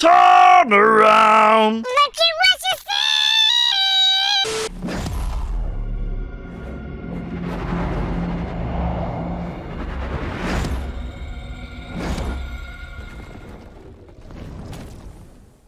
Turn around! Look at what you see!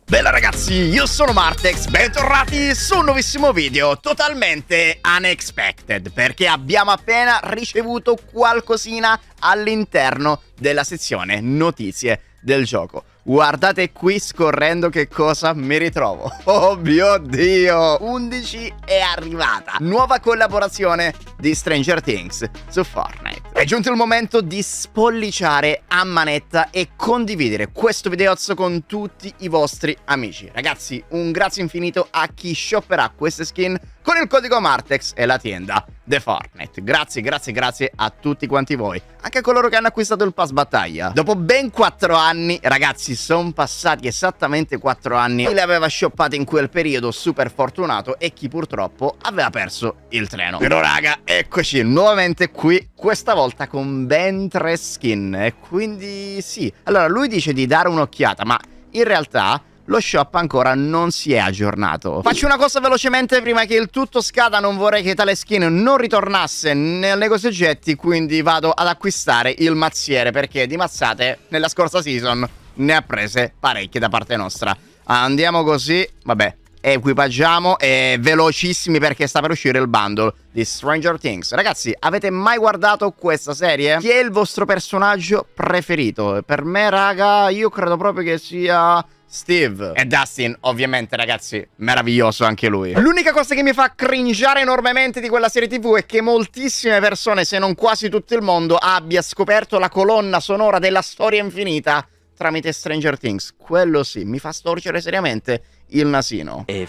Bella ragazzi, io sono Martex, bentornati su un nuovissimo video totalmente unexpected perché abbiamo appena ricevuto qualcosina all'interno della sezione notizie del gioco. Guardate qui scorrendo che cosa mi ritrovo. Oh mio Dio, 11 è arrivata. Nuova collaborazione di Stranger Things su Fortnite. È giunto il momento di spolliciare a manetta e condividere questo videozzo con tutti i vostri amici. Ragazzi, un grazie infinito a chi shopperà queste skin con il codice Martex e la tienda. The Fortnite. Grazie, grazie, grazie a tutti quanti voi, anche a coloro che hanno acquistato il pass battaglia. Dopo ben 4 anni, ragazzi, sono passati esattamente 4 anni. Chi le aveva shoppate in quel periodo super fortunato e chi purtroppo aveva perso il treno. Però raga, eccoci nuovamente qui, questa volta con ben 3 skin. E Quindi sì, allora lui dice di dare un'occhiata, ma in realtà lo shop ancora non si è aggiornato. Faccio una cosa velocemente prima che il tutto scada, non vorrei che tale skin non ritornasse nel negozio oggetti, quindi vado ad acquistare il mazziere perché di mazzate nella scorsa season ne ha prese parecchie da parte nostra. Andiamo così, vabbè, equipaggiamo e velocissimi perché sta per uscire il bundle di Stranger Things. Ragazzi, avete mai guardato questa serie? Chi è il vostro personaggio preferito? Per me, raga, io credo proprio che sia Steve e Dustin, ovviamente ragazzi, meraviglioso anche lui. L'unica cosa che mi fa cringiare enormemente di quella serie tv è che moltissime persone, se non quasi tutto il mondo, abbia scoperto la colonna sonora della storia infinita tramite Stranger Things. Quello sì, mi fa storcere seriamente il nasino. 3,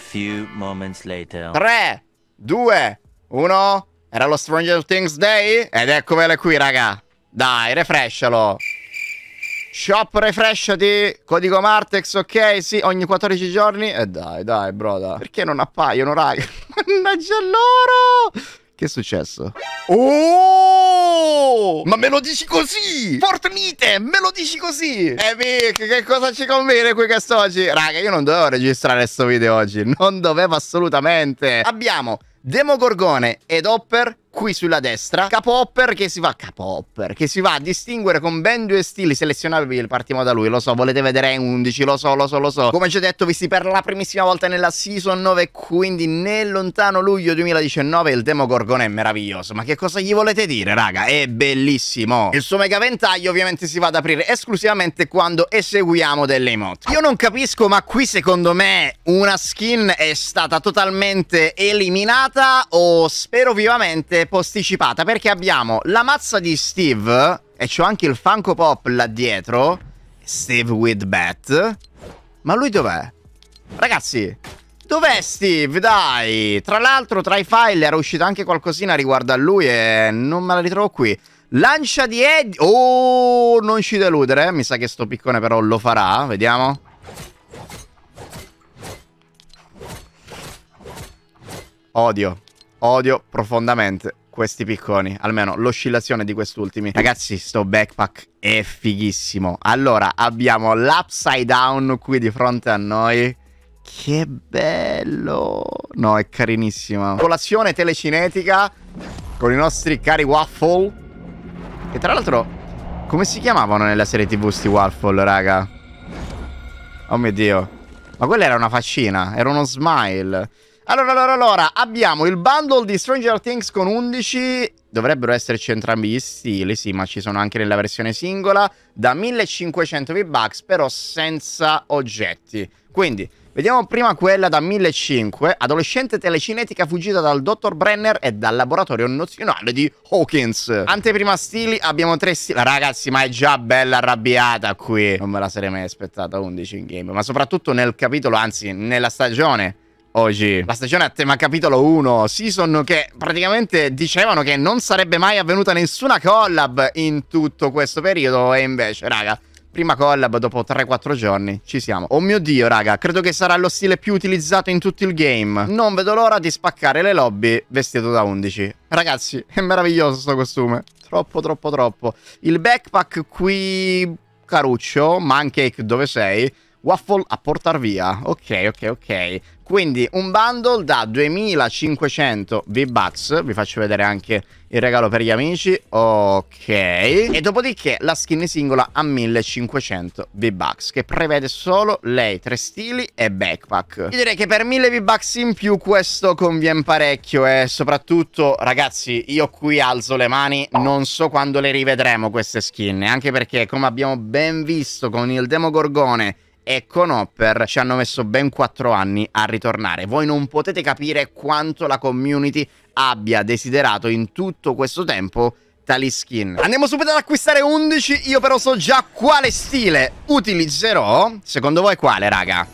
2, 1, era lo Stranger Things Day ed eccola qui raga. Dai, refrescialo Shop refreshati, codico Martex, ok, sì, ogni 14 giorni. E eh dai, dai, broda. Perché non appaiono, raga? Mannaggia loro! Che è successo? Oh! Ma me lo dici così! Fortnite, me lo dici così! Eh Vic, che cosa ci conviene qui quest'oggi? Raga, io non dovevo registrare questo video oggi. Non dovevo assolutamente. Abbiamo Demogorgone ed Hopper qui sulla destra, Capopper che si va, Capopper che si va a distinguere con ben due stili selezionabili, partiamo da lui, lo so, volete vedere 11, lo so, lo so, lo so. Come già detto, visti per la primissima volta nella season 9, quindi nel lontano luglio 2019 il Demogorgon è meraviglioso, ma che cosa gli volete dire, raga? È bellissimo. Il suo mega ventaglio ovviamente si va ad aprire esclusivamente quando eseguiamo delle emote. Io non capisco, ma qui secondo me una skin è stata totalmente eliminata o spero vivamente posticipata perché abbiamo la mazza di Steve e c'ho anche il Funko Pop là dietro. Steve with Bat. Ma lui dov'è? Ragazzi, dov'è Steve? Dai! Tra l'altro tra i file era uscita anche qualcosina riguardo a lui e non me la ritrovo qui. Lancia di Eddie. Oh, non ci deludere. Mi sa che sto piccone però lo farà. Vediamo. Odio. Odio profondamente questi picconi, almeno l'oscillazione di quest'ultimi. Ragazzi, sto backpack è fighissimo. Allora, abbiamo l'upside down qui di fronte a noi. Che bello! No, è carinissima. Colazione telecinetica con i nostri cari waffle. Che tra l'altro... Come si chiamavano nella serie tv sti waffle, raga? Oh mio Dio. Ma quella era una faccina, era uno smile. Allora, allora, allora, abbiamo il bundle di Stranger Things con 11, dovrebbero esserci entrambi gli stili, sì, ma ci sono anche nella versione singola, da 1500 V-Bucks, però senza oggetti. Quindi, vediamo prima quella da 1500, adolescente telecinetica fuggita dal dottor Brenner e dal laboratorio nozionale di Hawkins. Anteprima stili, abbiamo tre stili. Ragazzi, ma è già bella arrabbiata qui. Non me la sarei mai aspettata 11 in game, ma soprattutto nel capitolo, anzi, nella stagione oggi. La stagione a tema capitolo 1, season che praticamente dicevano che non sarebbe mai avvenuta nessuna collab in tutto questo periodo e invece, raga, prima collab dopo 3-4 giorni, ci siamo. Oh mio dio, raga, credo che sarà lo stile più utilizzato in tutto il game. Non vedo l'ora di spaccare le lobby vestito da 11. Ragazzi, è meraviglioso questo costume. Troppo, troppo, troppo. Il backpack qui caruccio, Mancake dove sei Waffle a portar via. Ok, ok, ok. Quindi un bundle da 2500 V-Bucks. Vi faccio vedere anche il regalo per gli amici. Ok. E dopodiché la skin singola a 1500 V-Bucks. Che prevede solo lei, tre stili e backpack. Io direi che per 1000 V-Bucks in più questo conviene parecchio. E eh. soprattutto, ragazzi, io qui alzo le mani. Non so quando le rivedremo queste skin. Anche perché, come abbiamo ben visto con il Demogorgone e con Hopper ci hanno messo ben 4 anni a ritornare. Voi non potete capire quanto la community abbia desiderato in tutto questo tempo tali skin. Andiamo subito ad acquistare 11, io però so già quale stile utilizzerò. Secondo voi quale, raga?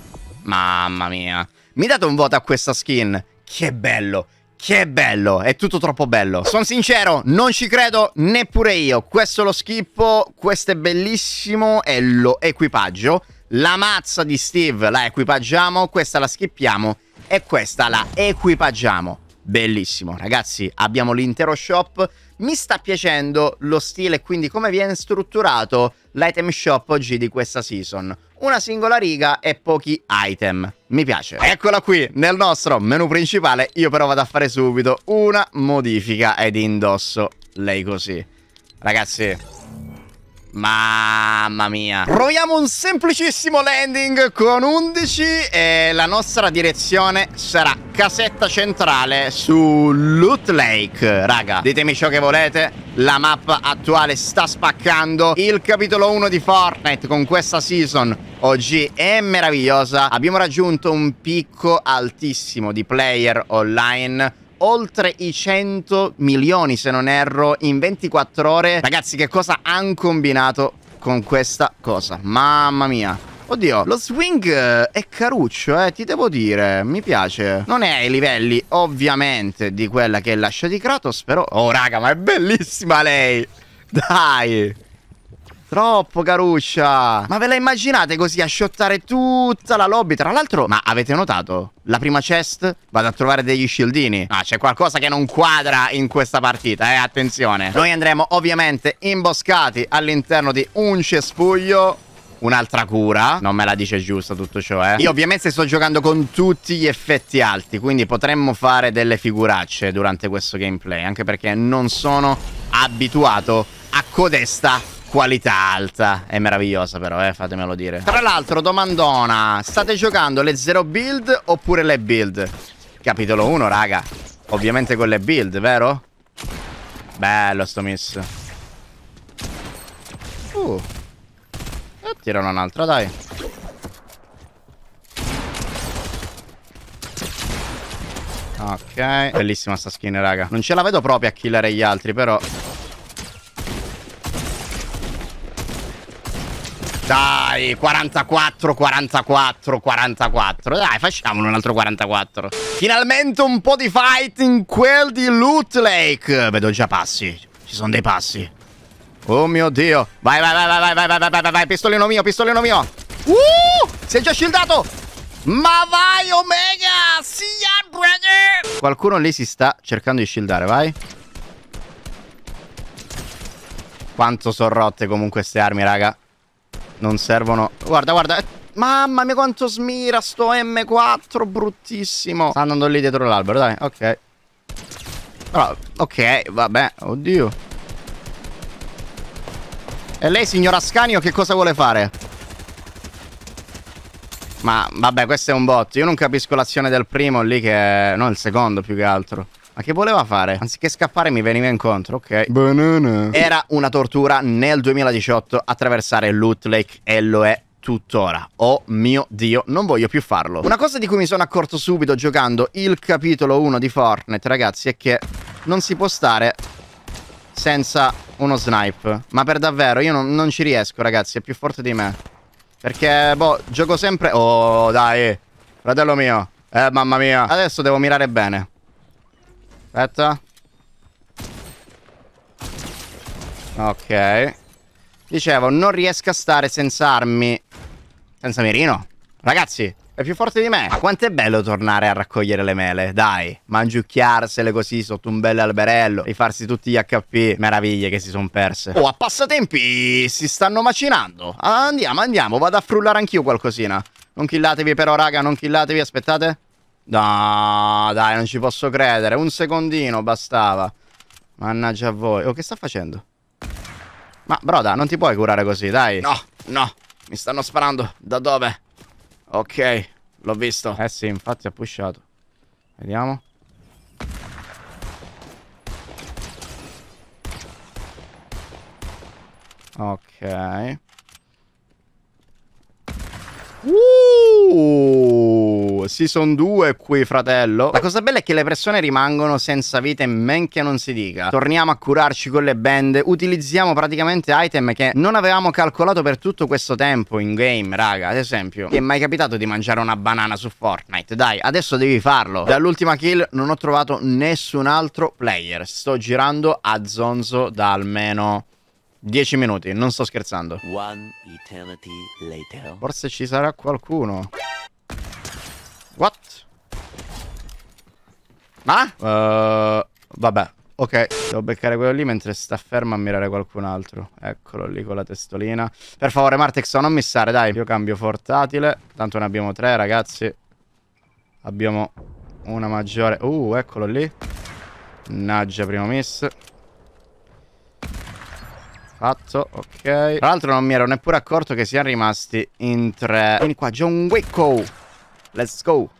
Mamma mia. Mi date un voto a questa skin? Che bello! Che bello, è tutto troppo bello. Sono sincero, non ci credo neppure io. Questo lo schippo, questo è bellissimo e lo equipaggio la mazza di Steve la equipaggiamo, questa la schippiamo e questa la equipaggiamo. Bellissimo, ragazzi, abbiamo l'intero shop. Mi sta piacendo lo stile, e quindi come viene strutturato l'item shop oggi di questa season. Una singola riga e pochi item. Mi piace. Eccola qui, nel nostro menu principale io però vado a fare subito una modifica ed indosso lei così. Ragazzi, Mamma mia. Proviamo un semplicissimo landing con 11 e la nostra direzione sarà casetta centrale su Loot Lake. Raga, ditemi ciò che volete. La mappa attuale sta spaccando. Il capitolo 1 di Fortnite con questa season oggi è meravigliosa. Abbiamo raggiunto un picco altissimo di player online oltre i 100 milioni se non erro in 24 ore Ragazzi che cosa hanno combinato con questa cosa Mamma mia Oddio, lo swing eh, è caruccio, eh, ti devo dire, mi piace. Non è ai livelli, ovviamente, di quella che è lascia di Kratos, però... Oh, raga, ma è bellissima lei! Dai! Troppo caruccia Ma ve la immaginate così a sciottare tutta la lobby Tra l'altro ma avete notato La prima chest vado a trovare degli shieldini Ah c'è qualcosa che non quadra in questa partita eh attenzione Noi andremo ovviamente imboscati all'interno di un cespuglio un'altra cura. Non me la dice giusta tutto ciò, eh. Io ovviamente sto giocando con tutti gli effetti alti, quindi potremmo fare delle figuracce durante questo gameplay, anche perché non sono abituato a codesta qualità alta. È meravigliosa però, eh, fatemelo dire. Tra l'altro, domandona, state giocando le zero build oppure le build? Capitolo 1, raga. Ovviamente con le build, vero? Bello sto miss. Uh. E eh, tirano un'altra, dai. Ok, bellissima sta skin, raga. Non ce la vedo proprio a killare gli altri, però Dai, 44, 44, 44. Dai, facciamolo un altro 44. Finalmente un po' di fight in quel di Loot Lake. Vedo già passi. Ci sono dei passi. Oh mio Dio. Vai, vai, vai, vai, vai, vai, vai, vai, vai, vai. Pistolino mio, pistolino mio. Uh, si è già shieldato. Ma vai, Omega. Sì, brother. Qualcuno lì si sta cercando di shieldare, vai. Quanto sono rotte comunque queste armi, raga. Non servono... Guarda, guarda. Eh, mamma mia quanto smira sto M4, bruttissimo. Sta andando lì dietro l'albero, dai, ok. ok, vabbè, oddio. E lei, signora Scanio, che cosa vuole fare? Ma, vabbè, questo è un bot. Io non capisco l'azione del primo lì che... No, il secondo più che altro. Ma che voleva fare? Anziché scappare mi veniva incontro, ok. Banana. Era una tortura nel 2018 attraversare Loot Lake e lo è tuttora. Oh mio Dio, non voglio più farlo. Una cosa di cui mi sono accorto subito giocando il capitolo 1 di Fortnite, ragazzi, è che non si può stare senza uno snipe. Ma per davvero, io non, non ci riesco, ragazzi, è più forte di me. Perché, boh, gioco sempre... Oh, dai, fratello mio. Eh, mamma mia. Adesso devo mirare bene. Aspetta. Ok. Dicevo, non riesco a stare senza armi. Senza mirino. Ragazzi, è più forte di me. Ma quanto è bello tornare a raccogliere le mele, dai. Mangiucchiarsele così sotto un bel alberello, rifarsi tutti gli HP. Meraviglie che si sono perse. Oh, a passatempi si stanno macinando. Andiamo, andiamo, vado a frullare anch'io qualcosina. Non killatevi però, raga, non killatevi, aspettate. No, dai, non ci posso credere. Un secondino bastava. Mannaggia a voi. Oh, che sta facendo? Ma, broda, non ti puoi curare così, dai. No, no. Mi stanno sparando. Da dove? Ok, l'ho visto. Eh sì, infatti ha pushato. Vediamo. Ok. Uh! si Season due qui fratello. La cosa bella è che le persone rimangono senza vite, men che non si dica. Torniamo a curarci con le bende, utilizziamo praticamente item che non avevamo calcolato per tutto questo tempo in game, raga. Ad esempio, ti è mai capitato di mangiare una banana su Fortnite? Dai, adesso devi farlo. Dall'ultima kill non ho trovato nessun altro player. Sto girando a zonzo da almeno 10 minuti, non sto scherzando. Forse ci sarà qualcuno. What? Ma? Uh, vabbè, ok. Devo beccare quello lì mentre sta fermo a mirare qualcun altro. Eccolo lì con la testolina. Per favore, Martex, non missare, dai. Io cambio portatile. Tanto ne abbiamo tre, ragazzi. Abbiamo una maggiore. Uh, eccolo lì. Naggia, primo miss. Fatto, ok. Tra l'altro non mi ero neppure accorto che siano rimasti in tre. Vieni qua, John Wicko. Let's go.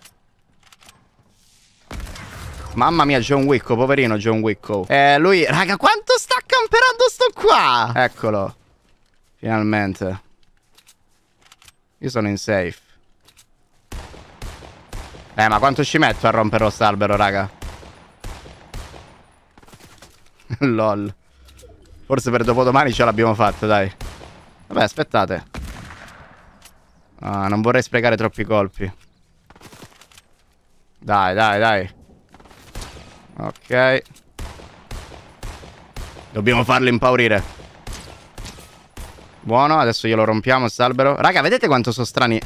Mamma mia, John Wicco, poverino John Wicco. Eh, lui... Raga, quanto sta camperando sto qua? Eccolo. Finalmente. Io sono in safe. Eh, ma quanto ci metto a romperlo st'albero, raga? Lol. Forse per dopodomani ce l'abbiamo fatta, dai. Vabbè, aspettate. Ah, non vorrei sprecare troppi colpi. Dai, dai, dai. Ok. Dobbiamo farlo impaurire. Buono, adesso glielo rompiamo quest'albero. Raga, vedete quanto sono strani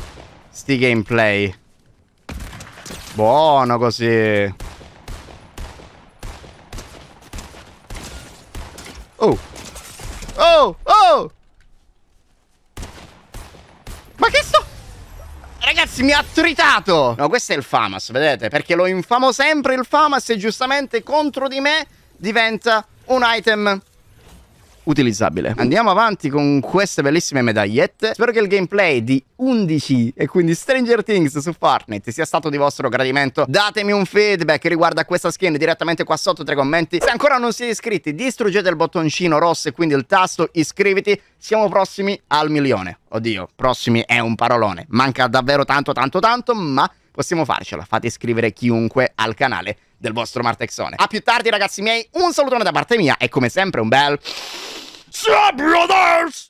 sti gameplay? Buono così. Ragazzi, mi ha tritato! No, questo è il Famas, vedete? Perché lo infamo sempre il Famas e giustamente contro di me diventa un item utilizzabile. Andiamo avanti con queste bellissime medagliette. Spero che il gameplay di 11 e quindi Stranger Things su Fortnite sia stato di vostro gradimento. Datemi un feedback riguardo a questa skin direttamente qua sotto tra i commenti. Se ancora non siete iscritti, distruggete il bottoncino rosso e quindi il tasto iscriviti. Siamo prossimi al milione. Oddio, prossimi è un parolone. Manca davvero tanto tanto tanto, ma possiamo farcela. Fate iscrivere chiunque al canale del vostro Martexone. A più tardi, ragazzi miei, un salutone da parte mia e come sempre un bel... Ciao, brothers!